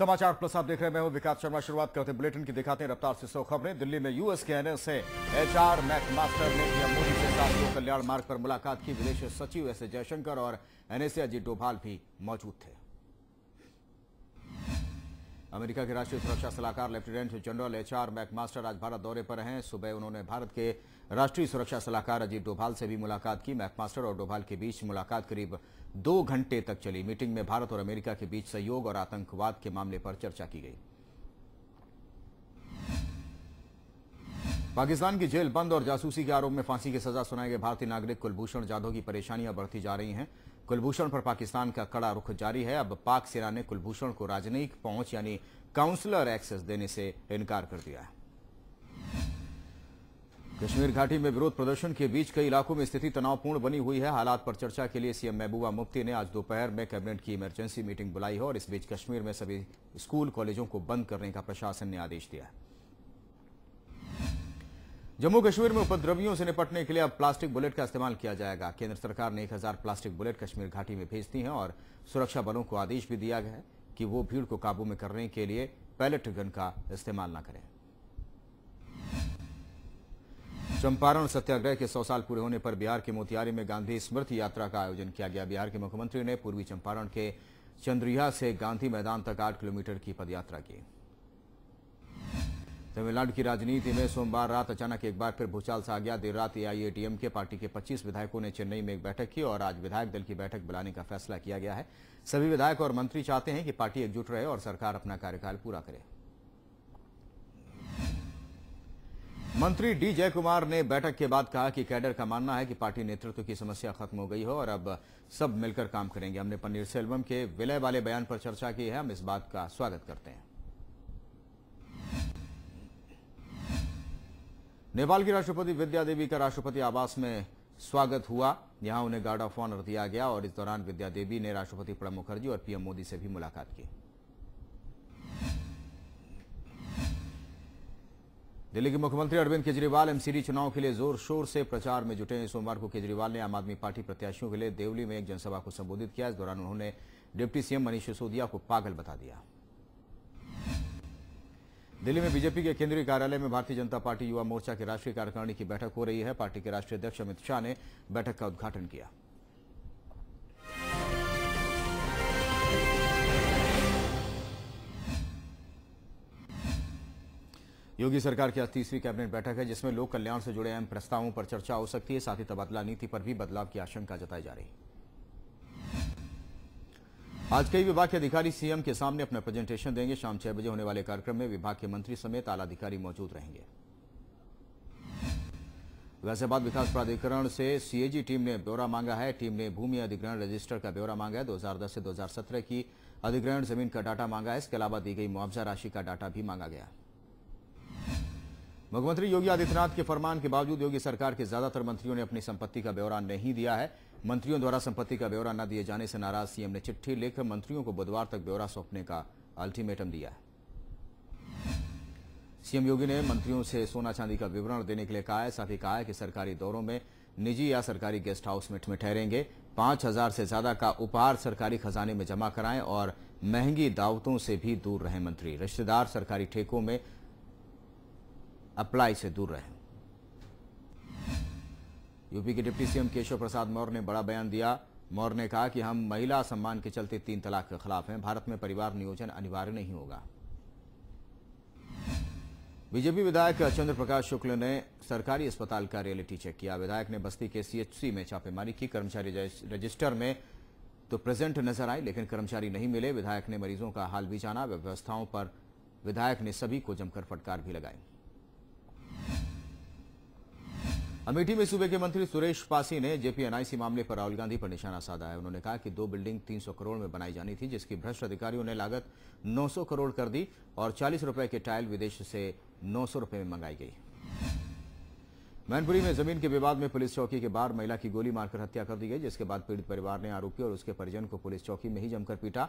समाचार प्लस आप देख रहे हैं मैं विकास शर्मा शुरुआत करते बुलेटिन की दिखाते हैं रफ्तार से सौ खबरें दिल्ली में यूएस के एनएस से एचआर मैकमास्टर ने पीएम मोदी के साथ लोक कल्याण मार्ग पर मुलाकात की विदेश सचिव एस जयशंकर और एनएस अजीत डोभाल भी मौजूद थे अमेरिका के राष्ट्रीय सुरक्षा सलाहकार लेफ्टिनेंट जनरल एचआर मैकमास्टर आज भारत दौरे पर हैं सुबह उन्होंने भारत के राष्ट्रीय सुरक्षा सलाहकार अजीत डोभाल से भी मुलाकात की मैकमास्टर और डोभाल के बीच मुलाकात करीब दो घंटे तक चली मीटिंग में भारत और अमेरिका के बीच सहयोग और आतंकवाद के मामले पर चर्चा की गई पाकिस्तान की जेल बंद और जासूसी के आरोप में फांसी की सजा सुनाए गए भारतीय नागरिक कुलभूषण जाधव की परेशानियां बढ़ती जा रही हैं कुलभूषण पर पाकिस्तान का कड़ा रुख जारी है अब पाक सेना ने कुलभूषण को राजनयिक पहुंच यानी काउंसलर एक्सेस देने से इनकार कर दिया है कश्मीर घाटी में विरोध प्रदर्शन के बीच कई इलाकों में स्थिति तनावपूर्ण बनी हुई है हालात पर चर्चा के लिए सीएम महबूबा मुफ्ती ने आज दोपहर में कैबिनेट की इमरजेंसी मीटिंग बुलाई है और इस बीच कश्मीर में सभी स्कूल कॉलेजों को बंद करने का प्रशासन ने आदेश दिया है जम्मू कश्मीर में उपद्रवियों से निपटने के लिए अब प्लास्टिक बुलेट का इस्तेमाल किया जाएगा केंद्र सरकार ने एक प्लास्टिक बुलेट कश्मीर घाटी में भेज दी और सुरक्षा बलों को आदेश भी दिया गया है कि वो भीड़ को काबू में करने के लिए पैलेट गन का इस्तेमाल न करें चंपारण सत्याग्रह के 100 साल पूरे होने पर बिहार के मोतिहारी में गांधी स्मृति यात्रा का आयोजन किया गया बिहार के मुख्यमंत्री ने पूर्वी चंपारण के चंद्रिया से गांधी मैदान तक आठ किलोमीटर की पदयात्रा की तमिलनाडु की राजनीति में सोमवार रात अचानक एक बार फिर भूचाल सा गया देर रात एआईएडीएम के पार्टी के 25 विधायकों ने चेन्नई में एक बैठक की और आज विधायक दल की बैठक बुलाने का फैसला किया गया है सभी विधायक और मंत्री चाहते हैं कि पार्टी एकजुट रहे और सरकार अपना कार्यकाल पूरा करे मंत्री डी जय कुमार ने बैठक के बाद कहा कि कैडर का मानना है कि पार्टी नेतृत्व की समस्या खत्म हो गई हो और अब सब मिलकर काम करेंगे हमने पनीर सेल्वम के विलय वाले बयान पर चर्चा की है हम इस बात का स्वागत करते हैं नेपाल की राष्ट्रपति विद्या देवी का राष्ट्रपति आवास में स्वागत हुआ यहां उन्हें गार्ड ऑफ ऑनर दिया गया और इस दौरान विद्या देवी ने राष्ट्रपति प्रणब मुखर्जी और पीएम मोदी से भी मुलाकात की दिल्ली के मुख्यमंत्री अरविंद केजरीवाल एमसीडी चुनाव के लिए जोर शोर से प्रचार में जुटे सोमवार को केजरीवाल ने आम आदमी पार्टी प्रत्याशियों के लिए देवली में एक जनसभा को संबोधित किया इस दौरान उन्होंने डिप्टी सीएम मनीष सिसोदिया को पागल बता दिया दिल्ली में बीजेपी के केंद्रीय कार्यालय में भारतीय जनता पार्टी युवा मोर्चा के राष्ट्रीय कार्यकारिणी की बैठक हो रही है पार्टी के राष्ट्रीय अध्यक्ष अमित शाह ने बैठक का उद्घाटन किया योगी सरकार की आज तीसरी कैबिनेट बैठक है जिसमें लोक कल्याण से जुड़े अहम प्रस्तावों पर चर्चा हो सकती है साथ ही तबादला नीति पर भी बदलाव की आशंका जताई जा रही है आज कई विभाग के अधिकारी सीएम के सामने अपना प्रेजेंटेशन देंगे शाम छह बजे होने वाले कार्यक्रम में विभाग के मंत्री समेत आला अधिकारी मौजूद रहेंगे गाजियाबाद विकास प्राधिकरण से सीएजी टीम ने ब्यौरा मांगा है टीम ने भूमि अधिग्रहण रजिस्टर का ब्यौरा मांगा है 2010 से 2017 की अधिग्रहण जमीन का डाटा मांगा है इसके अलावा दी गई मुआवजा राशि का डाटा भी मांगा गया है मुख्यमंत्री योगी आदित्यनाथ के फरमान के बावजूद योगी सरकार के ज्यादातर मंत्रियों ने अपनी संपत्ति का ब्यौरा नहीं दिया है मंत्रियों द्वारा संपत्ति का ब्यौरा न दिए जाने से नाराज सीएम ने चिट्ठी लेकर मंत्रियों को बुधवार तक ब्यौरा सौंपने का अल्टीमेटम दिया है सीएम योगी ने मंत्रियों से सोना चांदी का विवरण देने के लिए कहा है साथ ही कहा है कि सरकारी दौरों में निजी या सरकारी गेस्ट हाउस में ठहरेंगे पांच हजार से ज्यादा का उपहार सरकारी खजाने में जमा कराएं और महंगी दावतों से भी दूर रहें मंत्री रिश्तेदार सरकारी ठेकों में अप्लाई से दूर रहें यूपी के डिप्टी सीएम केशव प्रसाद मौर्य ने बड़ा बयान दिया मौर्य ने कहा कि हम महिला सम्मान के चलते तीन तलाक के खिलाफ हैं भारत में परिवार नियोजन अनिवार्य नहीं होगा बीजेपी विधायक चंद्र प्रकाश शुक्ल ने सरकारी अस्पताल का रियलिटी चेक किया विधायक ने बस्ती के सीएचसी में छापेमारी की कर्मचारी रजिस्टर में तो प्रेजेंट नजर आई लेकिन कर्मचारी नहीं मिले विधायक ने मरीजों का हाल भी जाना व्यवस्थाओं पर विधायक ने सभी को जमकर फटकार भी लगाई अमेठी में सूबे के मंत्री सुरेश पासी ने जेपीएनआईसी मामले पर राहुल गांधी पर निशाना साधा है उन्होंने कहा कि दो बिल्डिंग 300 करोड़ में बनाई जानी थी जिसकी भ्रष्ट अधिकारियों ने लागत 900 करोड़ कर दी और 40 रुपए के टाइल विदेश से 900 रुपए में मंगाई गई मैनपुरी में जमीन के विवाद में पुलिस चौकी के बाहर महिला की गोली मारकर हत्या कर दी गई जिसके बाद पीड़ित परिवार ने आरोपी और उसके परिजन को पुलिस चौकी में ही जमकर पीटा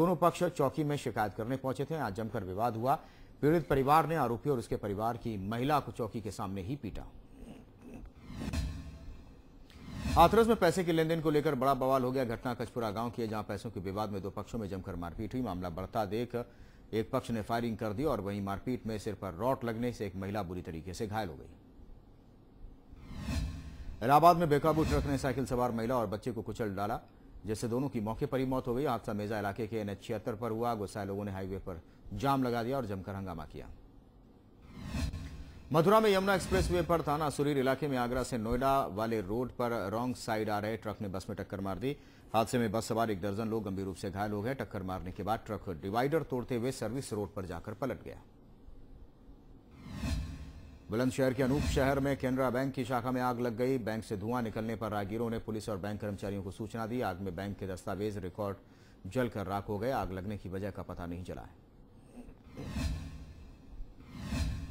दोनों पक्ष चौकी में शिकायत करने पहुंचे थे आज जमकर विवाद हुआ पीड़ित परिवार ने आरोपी और उसके परिवार की महिला को चौकी के सामने ही पीटा हाथरस में पैसे के लेन देन को लेकर बड़ा बवाल हो गया घटना कचपुरा गांव की है जहां पैसों के विवाद में दो पक्षों में जमकर मारपीट हुई मामला बढ़ता देख एक पक्ष ने फायरिंग कर दी और वहीं मारपीट में सिर पर रॉट लगने से एक महिला बुरी तरीके से घायल हो गई इलाहाबाद में बेकाबू ट्रक ने साइकिल सवार महिला और बच्चे को कुचल डाला जिससे दोनों की मौके पर ही मौत हो गई हादसा मेजा इलाके के एनएच छिहत्तर पर हुआ गुस्साए लोगों ने हाईवे पर जाम लगा दिया और जमकर हंगामा किया मथुरा में यमुना एक्सप्रेसवे पर थाना सुरीर इलाके में आगरा से नोएडा वाले रोड पर रॉन्ग साइड आ रहे ट्रक ने बस में टक्कर मार दी हादसे में बस सवार एक दर्जन लोग गंभीर रूप से घायल हो गए टक्कर मारने के बाद ट्रक डिवाइडर तोड़ते हुए सर्विस रोड पर जाकर पलट गया बुलंदशहर के अनूप शहर में केनरा बैंक की शाखा में आग लग गई बैंक से धुआं निकलने पर राहगीरों ने पुलिस और बैंक कर्मचारियों को सूचना दी आग में बैंक के दस्तावेज रिकॉर्ड जलकर राख हो गए आग लगने की वजह का पता नहीं चला है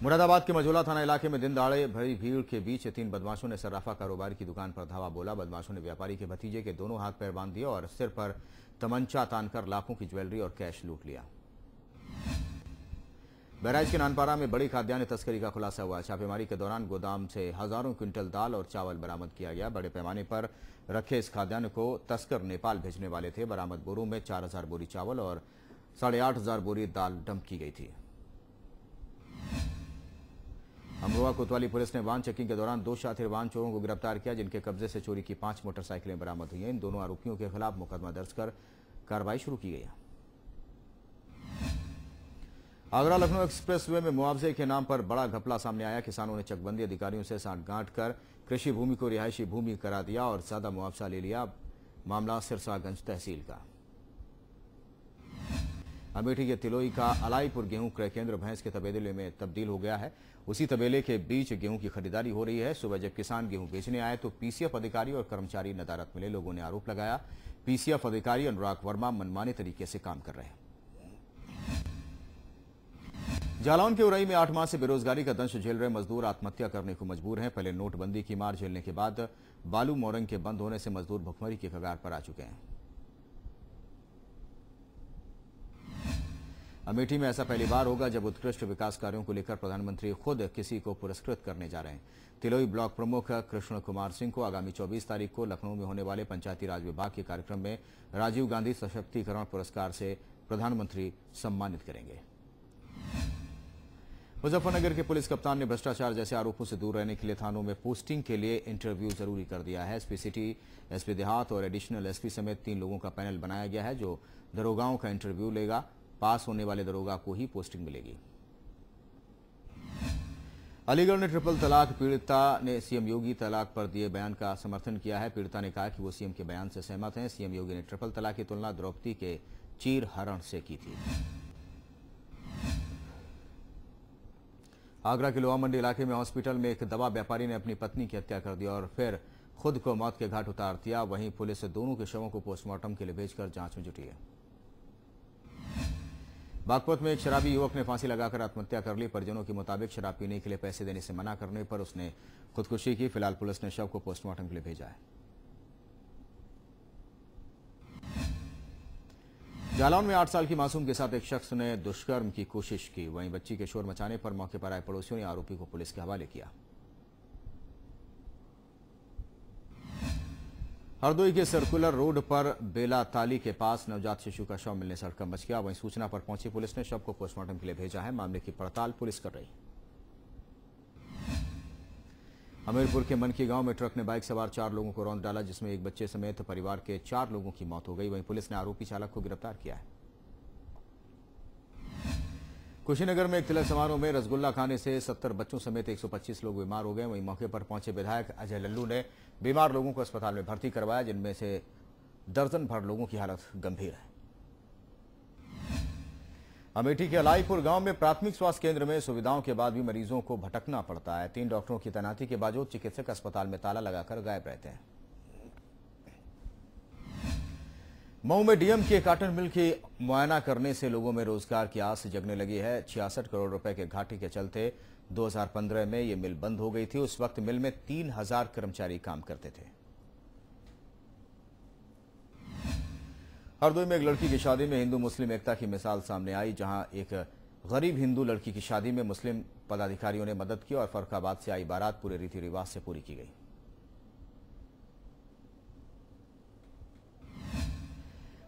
मुरादाबाद के मझोला थाना इलाके में दिन दाड़े भरी भीड़ के बीच तीन बदमाशों ने सर्राफा कारोबार की दुकान पर धावा बोला बदमाशों ने व्यापारी के भतीजे के दोनों हाथ पैर बांध दिए और सिर पर तमंचा तानकर लाखों की ज्वेलरी और कैश लूट लिया बहराइच के नानपारा में बड़ी खाद्यान्न तस्करी का खुलासा हुआ छापेमारी के दौरान गोदाम से हजारों क्विंटल दाल और चावल बरामद किया गया बड़े पैमाने पर रखे इस खाद्यान्न को तस्कर नेपाल भेजने वाले थे बरामद बोरों में चार हजार बोरी चावल और साढ़े आठ हजार बोरी दाल डंप की गई थी अमरोहा कोतवाली पुलिस ने वाहन चेकिंग के दौरान दो शातिर वाहन चोरों को गिरफ्तार किया जिनके कब्जे से चोरी की पांच मोटरसाइकिलें बरामद हुई हैं इन दोनों आरोपियों के खिलाफ मुकदमा दर्ज कर कार्रवाई शुरू की गई है आगरा लखनऊ एक्सप्रेसवे में मुआवजे के नाम पर बड़ा घपला सामने आया किसानों ने चकबंदी अधिकारियों से गांठ कर कृषि भूमि को रिहायशी भूमि करा दिया और ज्यादा मुआवजा ले लिया मामला सिरसागंज तहसील का अमेठी के तिलोई का अलाईपुर गेहूं क्रय केंद्र भैंस के तबेले में तब्दील हो गया है उसी तबेले के बीच गेहूं की खरीदारी हो रही है सुबह जब किसान गेहूं बेचने आए तो पीसीएफ अधिकारी और कर्मचारी नदारत मिले लोगों ने आरोप लगाया पीसीएफ अधिकारी अनुराग वर्मा मनमाने तरीके से काम कर रहे हैं जालौन के उरई में आठ माह से बेरोजगारी का दंश झेल रहे मजदूर आत्महत्या करने को मजबूर हैं पहले नोटबंदी की मार झेलने के बाद बालू मोरंग के बंद होने से मजदूर भुखमरी के कगार पर आ चुके हैं अमेठी में ऐसा पहली बार होगा जब उत्कृष्ट विकास कार्यों को लेकर प्रधानमंत्री खुद किसी को पुरस्कृत करने जा रहे हैं तिलोई ब्लॉक प्रमुख कृष्ण कुमार सिंह को आगामी 24 तारीख को लखनऊ में होने वाले पंचायती राज विभाग के कार्यक्रम में राजीव गांधी सशक्तिकरण पुरस्कार से प्रधानमंत्री सम्मानित करेंगे मुजफ्फरनगर के पुलिस कप्तान ने भ्रष्टाचार जैसे आरोपों से दूर रहने के लिए थानों में पोस्टिंग के लिए इंटरव्यू जरूरी कर दिया है एसपी सिटी एसपी देहात और एडिशनल एसपी समेत तीन लोगों का पैनल बनाया गया है जो दरोगाओं का इंटरव्यू लेगा पास होने वाले दरोगा को ही पोस्टिंग मिलेगी अलीगढ़ ने ट्रिपल तलाक पीड़िता ने सीएम योगी तलाक पर दिए बयान का समर्थन किया है पीड़िता ने कहा कि वो सीएम के बयान से सहमत हैं सीएम योगी ने ट्रिपल तलाक की तुलना द्रौपदी के चीर हरण से की थी आगरा के लोहा मंडी इलाके में हॉस्पिटल में एक दवा व्यापारी ने अपनी पत्नी की हत्या कर दी और फिर खुद को मौत के घाट उतार दिया वहीं पुलिस दोनों के शवों को पोस्टमार्टम के लिए भेजकर जांच में जुटी है बागपत में एक शराबी युवक ने फांसी लगाकर आत्महत्या कर ली परिजनों के मुताबिक शराब पीने के लिए पैसे देने से मना करने पर उसने खुदकुशी की फिलहाल पुलिस ने शव को पोस्टमार्टम के लिए भेजा है जालौन में आठ साल की मासूम के साथ एक शख्स ने दुष्कर्म की कोशिश की वहीं बच्ची के शोर मचाने पर मौके पर आए पड़ोसियों ने आरोपी को पुलिस के हवाले किया हरदोई के सर्कुलर रोड पर बेलाताली के पास नवजात शिशु का शव मिलने से हड़कम मच गया वहीं सूचना पर पहुंची पुलिस ने शव को पोस्टमार्टम के लिए भेजा है मामले की पड़ताल पुलिस कर रही हमीरपुर के मनकी गांव में ट्रक ने बाइक सवार चार लोगों को रौंद डाला जिसमें एक बच्चे समेत परिवार के चार लोगों की मौत हो गई वहीं पुलिस ने आरोपी चालक को गिरफ्तार किया है कुशीनगर में एक तिलक समारोह में रसगुल्ला खाने से 70 बच्चों समेत 125 लोग बीमार हो गए वहीं मौके पर पहुंचे विधायक अजय लल्लू ने बीमार लोगों को अस्पताल में भर्ती करवाया जिनमें से दर्जन भर लोगों की हालत गंभीर है अमेठी के अलाईपुर गांव में प्राथमिक स्वास्थ्य केंद्र में सुविधाओं के बाद भी मरीजों को भटकना पड़ता है तीन डॉक्टरों की तैनाती के बावजूद चिकित्सक अस्पताल में ताला लगाकर गायब रहते हैं मऊ में डीएम के काटन मिल की मुआयना करने से लोगों में रोजगार की आस जगने लगी है छियासठ करोड़ रुपए के घाटे के चलते 2015 में यह मिल बंद हो गई थी उस वक्त मिल में 3000 कर्मचारी काम करते थे हरदोई में एक लड़की की शादी में हिंदू मुस्लिम एकता की मिसाल सामने आई जहां एक गरीब हिंदू लड़की की शादी में मुस्लिम पदाधिकारियों ने मदद की और फरखाबाद से आई बारात पूरे रीति रिवाज से पूरी की गई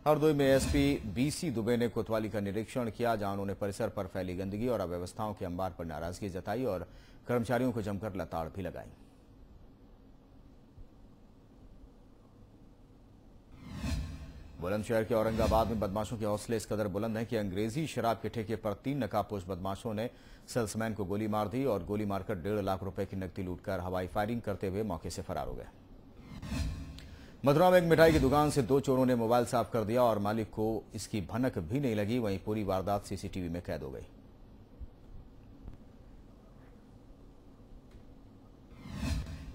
हरदोई में एसपी बीसी दुबे ने कोतवाली का निरीक्षण किया जहां उन्होंने परिसर पर फैली गंदगी और अव्यवस्थाओं के अंबार पर नाराजगी जताई और कर्मचारियों को जमकर लताड़ भी लगाई बुलंदशहर के औरंगाबाद में बदमाशों के हौसले इस कदर बुलंद हैं कि अंग्रेजी शराब के ठेके पर तीन नकाबपोश बदमाशों ने सेल्समैन को गोली मार दी और गोली मारकर डेढ़ लाख रुपए की नकदी लूटकर हवाई फायरिंग करते हुए मौके से फरार हो गए मथुरा में एक मिठाई की दुकान से दो चोरों ने मोबाइल साफ कर दिया और मालिक को इसकी भनक भी नहीं लगी वहीं पूरी वारदात सीसीटीवी में कैद हो गई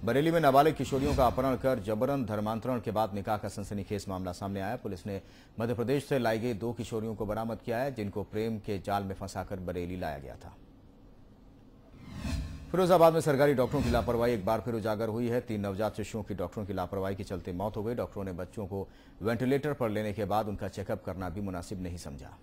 बरेली में नाबालिग किशोरियों का अपहरण कर जबरन धर्मांतरण के बाद निकाह का सनसनीखेज मामला सामने आया पुलिस ने मध्य प्रदेश से लाई गई दो किशोरियों को बरामद किया है जिनको प्रेम के जाल में फंसाकर बरेली लाया गया था फिरोजाबाद में सरकारी डॉक्टरों की लापरवाही एक बार फिर उजागर हुई है तीन नवजात शिशुओं की डॉक्टरों की लापरवाही के चलते मौत हो गई डॉक्टरों ने बच्चों को वेंटिलेटर पर लेने के बाद उनका चेकअप करना भी मुनासिब नहीं समझा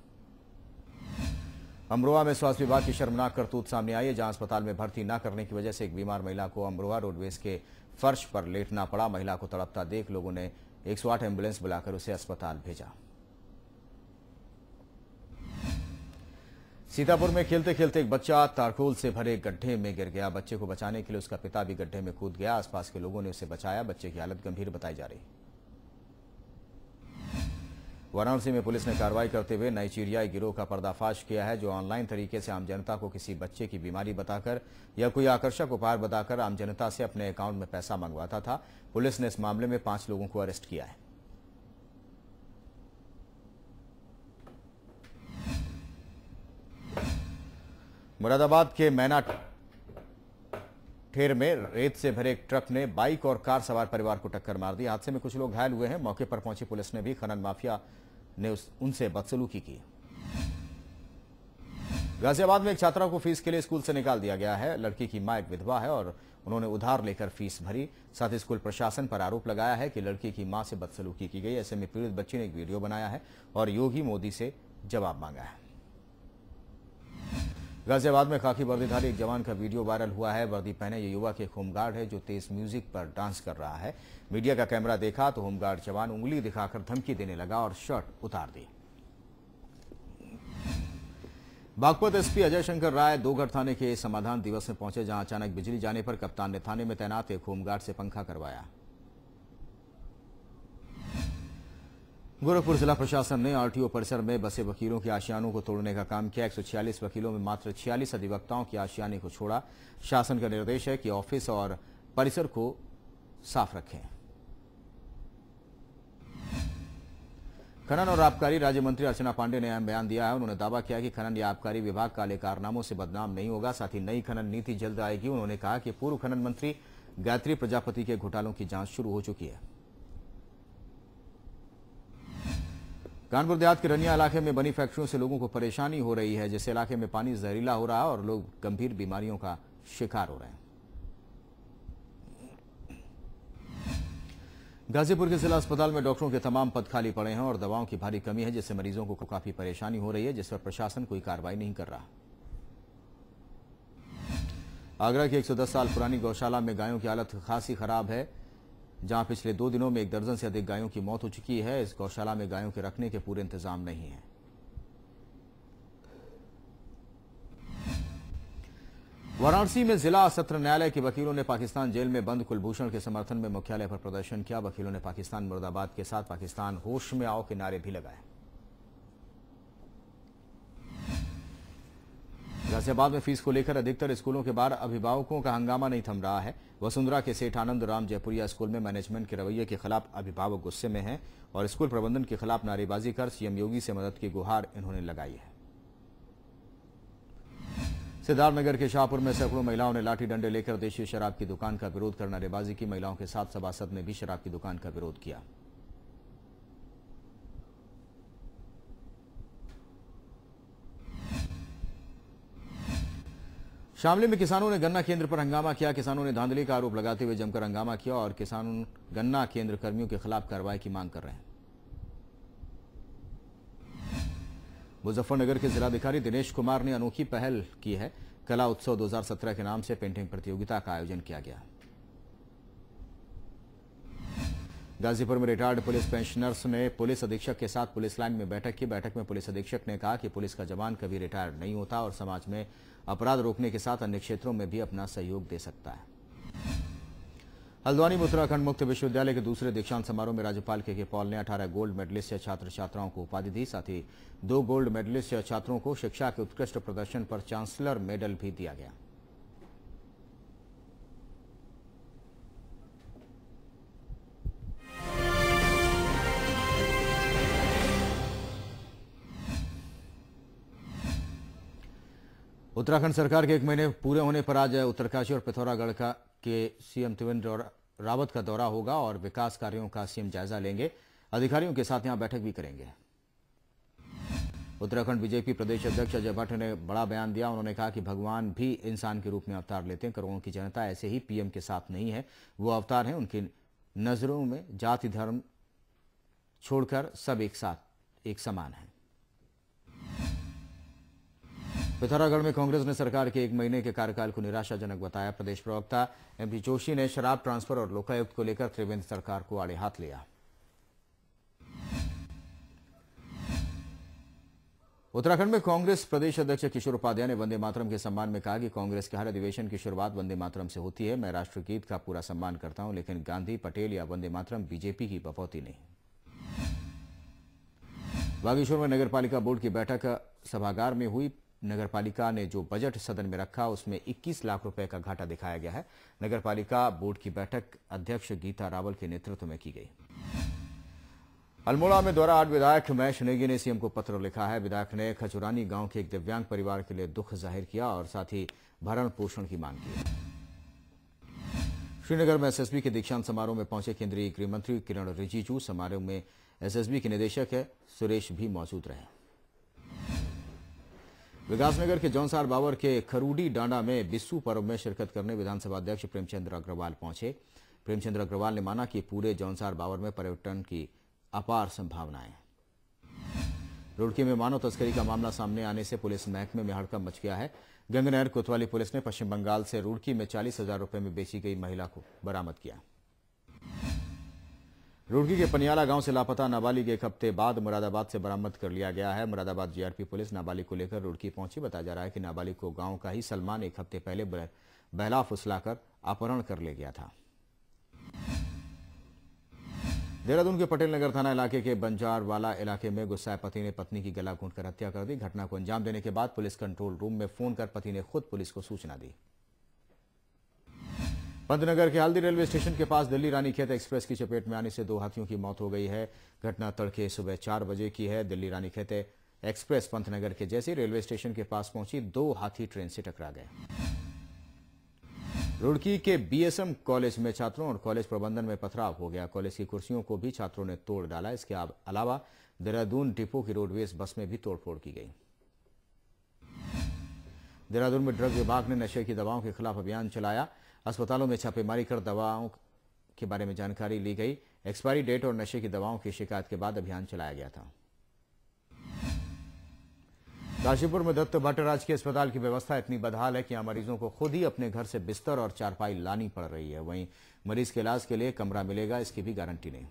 अमरोहा में स्वास्थ्य विभाग की शर्मनाक करतूत सामने आई है जहां अस्पताल में भर्ती न करने की वजह से एक बीमार महिला को अमरोहा रोडवेज के फर्श पर लेटना पड़ा महिला को तड़पता देख लोगों ने एक एम्बुलेंस बुलाकर उसे अस्पताल भेजा सीतापुर में खेलते खेलते एक बच्चा तारकोल से भरे गड्ढे में गिर गया बच्चे को बचाने के लिए उसका पिता भी गड्ढे में कूद गया आसपास के लोगों ने उसे बचाया बच्चे की हालत गंभीर बताई जा रही वाराणसी में पुलिस ने कार्रवाई करते हुए नाइजीरियाई गिरोह का पर्दाफाश किया है जो ऑनलाइन तरीके से आम जनता को किसी बच्चे की बीमारी बताकर या कोई आकर्षक उपहार बताकर आम जनता से अपने अकाउंट में पैसा मंगवाता था पुलिस ने इस मामले में पांच लोगों को अरेस्ट किया है मुरादाबाद के मैना ठेर में रेत से भरे एक ट्रक ने बाइक और कार सवार परिवार को टक्कर मार दी हादसे में कुछ लोग घायल हुए हैं मौके पर पहुंची पुलिस ने भी खनन माफिया ने उनसे बदसलूकी की गाजियाबाद में एक छात्रा को फीस के लिए स्कूल से निकाल दिया गया है लड़की की मां एक विधवा है और उन्होंने उधार लेकर फीस भरी साथ ही स्कूल प्रशासन पर आरोप लगाया है कि लड़की की मां से बदसलूकी की गई ऐसे में पीड़ित बच्ची ने एक वीडियो बनाया है और योगी मोदी से जवाब मांगा है गाजियाबाद में खाकी वर्दीधारी एक जवान का वीडियो वायरल हुआ है वर्दी पहने ये युवा एक होमगार्ड है जो तेज म्यूजिक पर डांस कर रहा है मीडिया का कैमरा देखा तो होमगार्ड जवान उंगली दिखाकर धमकी देने लगा और शर्ट उतार दी बागपत एसपी अजय शंकर राय दोगढ़ थाने के समाधान दिवस में पहुंचे जहां अचानक बिजली जाने पर कप्तान ने थाने में तैनात एक होमगार्ड से पंखा करवाया गोरखपुर जिला प्रशासन ने आरटीओ परिसर में बसे वकीलों के आशियानों को तोड़ने का काम किया 146 वकीलों में मात्र 46 अधिवक्ताओं के आशियाने को छोड़ा शासन का निर्देश है कि ऑफिस और परिसर को साफ रखें खनन और आबकारी राज्य मंत्री अर्चना पांडे ने अहम बयान दिया है उन्होंने दावा किया कि खनन या आबकारी विभाग काले कारनामों से बदनाम नहीं होगा साथ ही नई खनन नीति जल्द आएगी उन्होंने कहा कि पूर्व खनन मंत्री गायत्री प्रजापति के घोटालों की जांच शुरू हो चुकी है कानपुर देहात के रनिया इलाके में बनी फैक्ट्रियों से लोगों को परेशानी हो रही है जिस इलाके में पानी जहरीला हो रहा है और लोग गंभीर बीमारियों का शिकार हो रहे हैं गाजीपुर के जिला अस्पताल में डॉक्टरों के तमाम पद खाली पड़े हैं और दवाओं की भारी कमी है जिससे मरीजों को काफी परेशानी हो रही है जिस पर प्रशासन कोई कार्रवाई नहीं कर रहा आगरा की 110 साल पुरानी गौशाला में गायों की हालत खासी खराब है जहां पिछले दो दिनों में एक दर्जन से अधिक गायों की मौत हो चुकी है इस गौशाला में गायों के रखने के पूरे इंतजाम नहीं है वाराणसी में जिला सत्र न्यायालय के वकीलों ने पाकिस्तान जेल में बंद कुलभूषण के समर्थन में मुख्यालय पर प्रदर्शन किया वकीलों ने पाकिस्तान मुर्दाबाद के साथ पाकिस्तान होश में आओ के नारे भी लगाए गाजियाबाद में फीस को लेकर अधिकतर स्कूलों के बाहर अभिभावकों का हंगामा नहीं थम रहा है वसुंधरा के सेठ आनंद राम जयपुरिया स्कूल में मैनेजमेंट के रवैये के खिलाफ अभिभावक गुस्से में हैं और स्कूल प्रबंधन के खिलाफ नारेबाजी कर सीएम योगी से मदद की गुहार इन्होंने लगाई है सिद्धार्थनगर के शाहपुर में सैकड़ों महिलाओं ने लाठी डंडे लेकर देशी शराब की दुकान का विरोध कर नारेबाजी की महिलाओं के साथ सभासद ने भी शराब की दुकान का विरोध किया शामली में किसानों ने गन्ना केंद्र पर हंगामा किया किसानों ने धांधली का आरोप लगाते हुए जमकर हंगामा किया और किसान गन्ना केंद्र कर्मियों के खिलाफ कार्रवाई की मांग कर रहे हैं मुजफ्फरनगर के जिलाधिकारी दिनेश कुमार ने अनोखी पहल की है कला उत्सव 2017 के नाम से पेंटिंग प्रतियोगिता का आयोजन किया गया है गाजीपुर में रिटायर्ड पुलिस पेंशनर्स ने पुलिस अधीक्षक के साथ पुलिस लाइन में बैठक की बैठक में पुलिस अधीक्षक ने कहा कि पुलिस का जवान कभी रिटायर्ड नहीं होता और समाज में अपराध रोकने के साथ अन्य क्षेत्रों में भी अपना सहयोग दे सकता है हल्द्वानी में उत्तराखंड मुक्त विश्वविद्यालय के दूसरे दीक्षांत समारोह में राज्यपाल के के पॉल ने 18 गोल्ड मेडलिस्ट या छात्र छात्राओं को उपाधि दी साथ ही दो गोल्ड मेडलिस्ट छात्रों को शिक्षा के उत्कृष्ट प्रदर्शन पर चांसलर मेडल भी दिया गया उत्तराखंड सरकार के एक महीने पूरे होने पर आज उत्तरकाशी और पिथौरागढ़ का के सीएम त्रिवेंद्र रावत का दौरा होगा और विकास कार्यों का सीएम जायजा लेंगे अधिकारियों के साथ यहां बैठक भी करेंगे उत्तराखंड बीजेपी प्रदेश अध्यक्ष अजय भट्ट ने बड़ा बयान दिया उन्होंने कहा कि भगवान भी इंसान के रूप में अवतार लेते हैं करोड़ों की जनता ऐसे ही पीएम के साथ नहीं है वो अवतार हैं उनकी नजरों में जाति धर्म छोड़कर सब एक साथ एक समान है पिथौरागढ़ में कांग्रेस ने सरकार के एक महीने के कार्यकाल को निराशाजनक बताया प्रदेश प्रवक्ता एमपी जोशी ने शराब ट्रांसफर और लोकायुक्त को लेकर त्रिवेंद्र सरकार को आड़े हाथ लिया उत्तराखंड में कांग्रेस प्रदेश अध्यक्ष किशोर उपाध्याय ने वंदे मातरम के सम्मान में कहा कि कांग्रेस के हर अधिवेशन की शुरुआत वंदे मातरम से होती है मैं राष्ट्रगीत का पूरा सम्मान करता हूं लेकिन गांधी पटेल या वंदे मातरम बीजेपी की बपौती नहीं बागेश्वर में नगरपालिका बोर्ड की बैठक सभागार में हुई नगर पालिका ने जो बजट सदन में रखा उसमें 21 लाख रुपए का घाटा दिखाया गया है नगर पालिका बोर्ड की बैठक अध्यक्ष गीता रावल के नेतृत्व में की गई अल्मोड़ा में दौरा आठ विधायक महेश नेगी ने सीएम को पत्र लिखा है विधायक ने खचुरानी गांव के एक दिव्यांग परिवार के लिए दुख जाहिर किया और साथ ही भरण पोषण की मांग की श्रीनगर में एसएसबी के दीक्षांत समारोह में पहुंचे केंद्रीय गृह मंत्री किरण रिजिजू समारोह में एसएसबी के निदेशक है सुरेश भी मौजूद रहे विकासनगर के जौनसार बावर के खरूडी डांडा में बिस्सू पर्व में शिरकत करने विधानसभा अध्यक्ष प्रेमचंद्र अग्रवाल पहुंचे प्रेमचंद्र अग्रवाल ने माना कि पूरे जौनसार बावर में पर्यटन की अपार संभावनाएं रुड़की में मानव तस्करी का मामला सामने आने से पुलिस महकमे में हड़कम मच गया है गंगनहर कोतवाली पुलिस ने पश्चिम बंगाल से रुड़की में चालीस हजार में बेची गई महिला को बरामद किया रुड़की के पनियाला गांव से लापता नाबालिग एक हफ्ते बाद मुरादाबाद से बरामद कर लिया गया है मुरादाबाद जीआरपी पुलिस नाबालिग को लेकर रुड़की पहुंची बताया जा रहा है कि नाबालिग को गांव का ही सलमान एक हफ्ते पहले बहला फुसलाकर अपहरण कर ले गया था देहरादून के पटेल नगर थाना इलाके के बंजारवाला इलाके में गुस्साए पति ने पत्नी की गला घूंट हत्या कर दी घटना को अंजाम देने के बाद पुलिस कंट्रोल रूम में फोन कर पति ने खुद पुलिस को सूचना दी पंतनगर के हल्दी रेलवे स्टेशन के पास दिल्ली रानी खेत एक्सप्रेस की चपेट में आने से दो हाथियों की मौत हो गई है घटना तड़के सुबह चार बजे की है दिल्ली रानी खेत एक्सप्रेस पंतनगर के जैसे रेलवे स्टेशन के पास पहुंची दो हाथी ट्रेन से टकरा गए रुड़की के बीएसएम कॉलेज में छात्रों और कॉलेज प्रबंधन में पथराव हो गया कॉलेज की कुर्सियों को भी छात्रों ने तोड़ डाला इसके अलावा देहरादून डिपो की रोडवेज बस में भी तोड़फोड़ की गई देहरादून में ड्रग विभाग ने नशे की दवाओं के खिलाफ अभियान चलाया अस्पतालों में छापेमारी कर दवाओं के बारे में जानकारी ली गई एक्सपायरी डेट और नशे की दवाओं की शिकायत के बाद अभियान चलाया गया था गाजीपुर में दत्त भट्ट के अस्पताल की व्यवस्था इतनी बदहाल है कि यहां मरीजों को खुद ही अपने घर से बिस्तर और चारपाई लानी पड़ रही है वहीं मरीज के इलाज के लिए कमरा मिलेगा इसकी भी गारंटी नहीं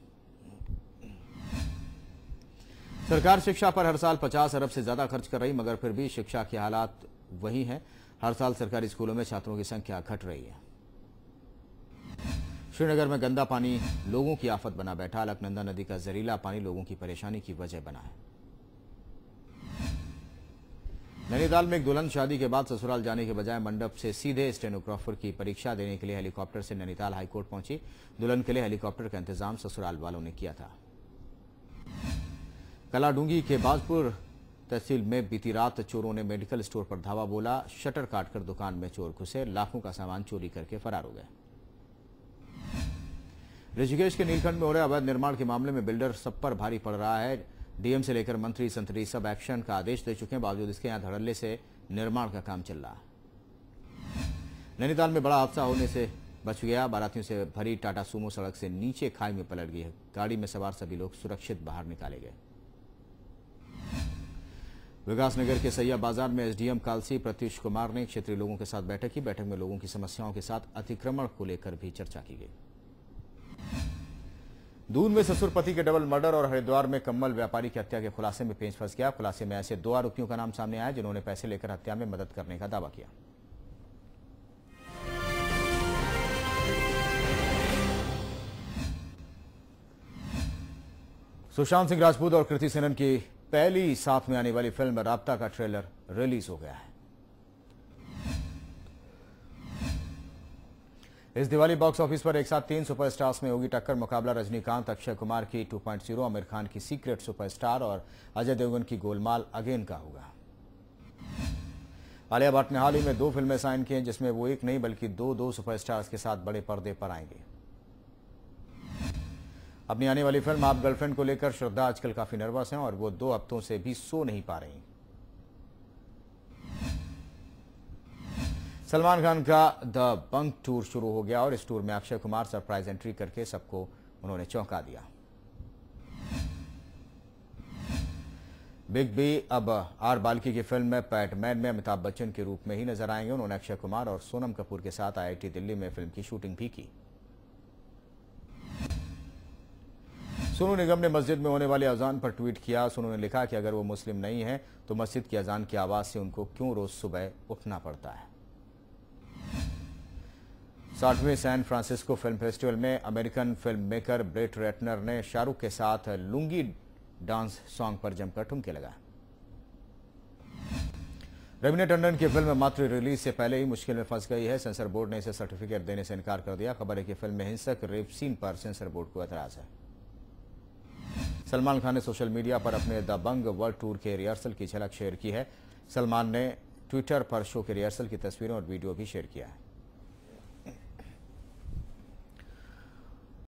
सरकार शिक्षा पर हर साल 50 अरब से ज्यादा खर्च कर रही मगर फिर भी शिक्षा के हालात वही हैं हर साल सरकारी स्कूलों में छात्रों की संख्या घट रही है श्रीनगर में गंदा पानी लोगों की आफत बना बैठा अलकनंदा नदी का जहरीला पानी लोगों की परेशानी की वजह बना है नैनीताल में एक दुल्हन शादी के बाद ससुराल जाने के बजाय मंडप से सीधे स्टेनोग्राफर की परीक्षा देने के लिए हेलीकॉप्टर से नैनीताल हाईकोर्ट पहुंची दुल्हन के लिए हेलीकॉप्टर का इंतजाम ससुराल वालों ने किया था कलाडूंगी के बाजपुर तहसील में बीती रात चोरों ने मेडिकल स्टोर पर धावा बोला शटर काटकर दुकान में चोर घुसे लाखों का सामान चोरी करके फरार हो गए ऋषिकेश के नीलखंड में हो रहे अवैध निर्माण के मामले में बिल्डर सब पर भारी पड़ रहा है डीएम से लेकर मंत्री संतरी सब एक्शन का आदेश दे चुके हैं बावजूद इसके यहाँ धड़ल्ले से निर्माण का काम चल रहा है नैनीताल में बड़ा हादसा होने से बच गया बारातियों से भरी टाटा सुमो सड़क से नीचे खाई में पलट गई है गाड़ी में सवार सभी लोग सुरक्षित बाहर निकाले गए विकासनगर के सैया बाजार में एसडीएम कालसी प्रत्युष कुमार ने क्षेत्रीय लोगों के साथ बैठक की बैठक में लोगों की समस्याओं के साथ अतिक्रमण को लेकर भी चर्चा की गई दून में ससुर पति के डबल मर्डर और हरिद्वार में कम्बल व्यापारी की हत्या के खुलासे में पेंच फंस गया खुलासे में ऐसे दो आरोपियों का नाम सामने आया जिन्होंने पैसे लेकर हत्या में मदद करने का दावा किया सुशांत सिंह राजपूत और कृति सेनन की पहली साथ में आने वाली फिल्म राबता का ट्रेलर रिलीज हो गया है इस दिवाली बॉक्स ऑफिस पर एक साथ तीन सुपरस्टार्स में होगी टक्कर मुकाबला रजनीकांत अक्षय कुमार की 2.0 आमिर खान की सीक्रेट सुपरस्टार और अजय देवगन की गोलमाल अगेन का होगा आलिया भट्ट ने हाल ही में दो फिल्में साइन की हैं जिसमें वो एक नहीं बल्कि दो दो सुपरस्टार्स के साथ बड़े पर्दे पर आएंगे अपनी आने वाली फिल्म आप गर्लफ्रेंड को लेकर श्रद्धा आजकल काफी नर्वस हैं और वो दो हफ्तों से भी सो नहीं पा रही सलमान खान का द बंक टूर शुरू हो गया और इस टूर में अक्षय कुमार सरप्राइज एंट्री करके सबको उन्होंने चौंका दिया बिग बी अब आर बालकी की फिल्म में पैटमैन में अमिताभ बच्चन के रूप में ही नजर आएंगे उन्होंने अक्षय कुमार और सोनम कपूर के साथ आईआईटी दिल्ली में फिल्म की शूटिंग भी की सोनू निगम ने मस्जिद में होने वाली अजान पर ट्वीट किया सोनू ने लिखा कि अगर वो मुस्लिम नहीं है तो मस्जिद की अजान की आवाज़ से उनको क्यों रोज़ सुबह उठना पड़ता है साठवें सैन फ्रांसिस्को फिल्म फेस्टिवल में American film maker Brett Ratner ने शाहरुख के साथ लुंगी डांस सॉन्ग पर जमकर ठुमके लगाए रवीना टंडन की फिल्म मात्र रिलीज से पहले ही मुश्किल में फंस गई है सेंसर बोर्ड ने इसे सर्टिफिकेट देने से इनकार कर दिया खबर है कि फिल्म में हिंसक रेप सीन पर सेंसर बोर्ड को एतराज है सलमान खान ने सोशल मीडिया पर अपने द बंग वर्ल्ड टूर के रिहर्सल की झलक शेयर की है सलमान ने ट्विटर पर शो के रिहर्सल की तस्वीरों और वीडियो भी शेयर किया है